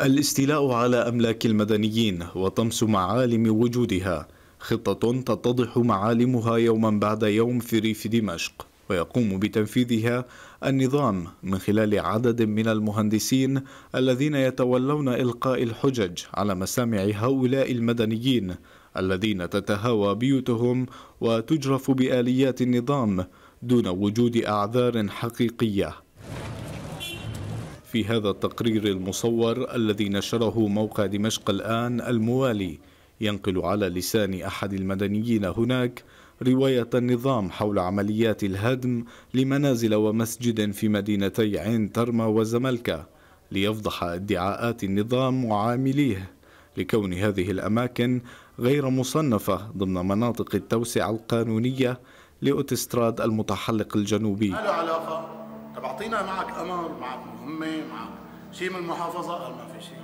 الاستيلاء على أملاك المدنيين وطمس معالم وجودها خطة تتضح معالمها يوما بعد يوم في ريف دمشق ويقوم بتنفيذها النظام من خلال عدد من المهندسين الذين يتولون إلقاء الحجج على مسامع هؤلاء المدنيين الذين تتهاوى بيوتهم وتجرف بآليات النظام دون وجود أعذار حقيقية في هذا التقرير المصور الذي نشره موقع دمشق الآن الموالي ينقل على لسان أحد المدنيين هناك رواية النظام حول عمليات الهدم لمنازل ومسجد في مدينتي عين ترمى وزملكة ليفضح ادعاءات النظام وعامليه لكون هذه الأماكن غير مصنفة ضمن مناطق التوسعة القانونية لأوتستراد المتحلق الجنوبي بعطينا معك امر معك مهمه معك شيء من المحافظه قال ما في شيء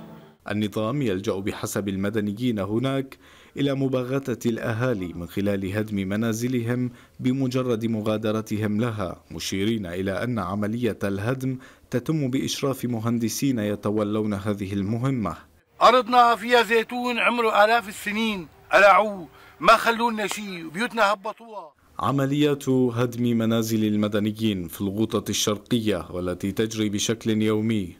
النظام يلجا بحسب المدنيين هناك الى مباغته الاهالي من خلال هدم منازلهم بمجرد مغادرتهم لها مشيرين الى ان عمليه الهدم تتم باشراف مهندسين يتولون هذه المهمه ارضنا فيها زيتون عمره الاف السنين قلعوه ما خلوا لنا شيء بيوتنا هبطوها عمليات هدم منازل المدنيين في الغوطة الشرقية والتي تجري بشكل يومي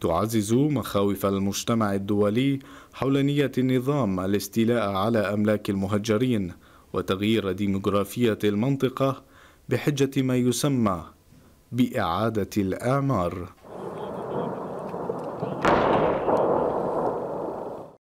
تعزز مخاوف المجتمع الدولي حول نية النظام الاستيلاء على أملاك المهجرين وتغيير ديموغرافية المنطقة بحجة ما يسمى بإعادة الأعمار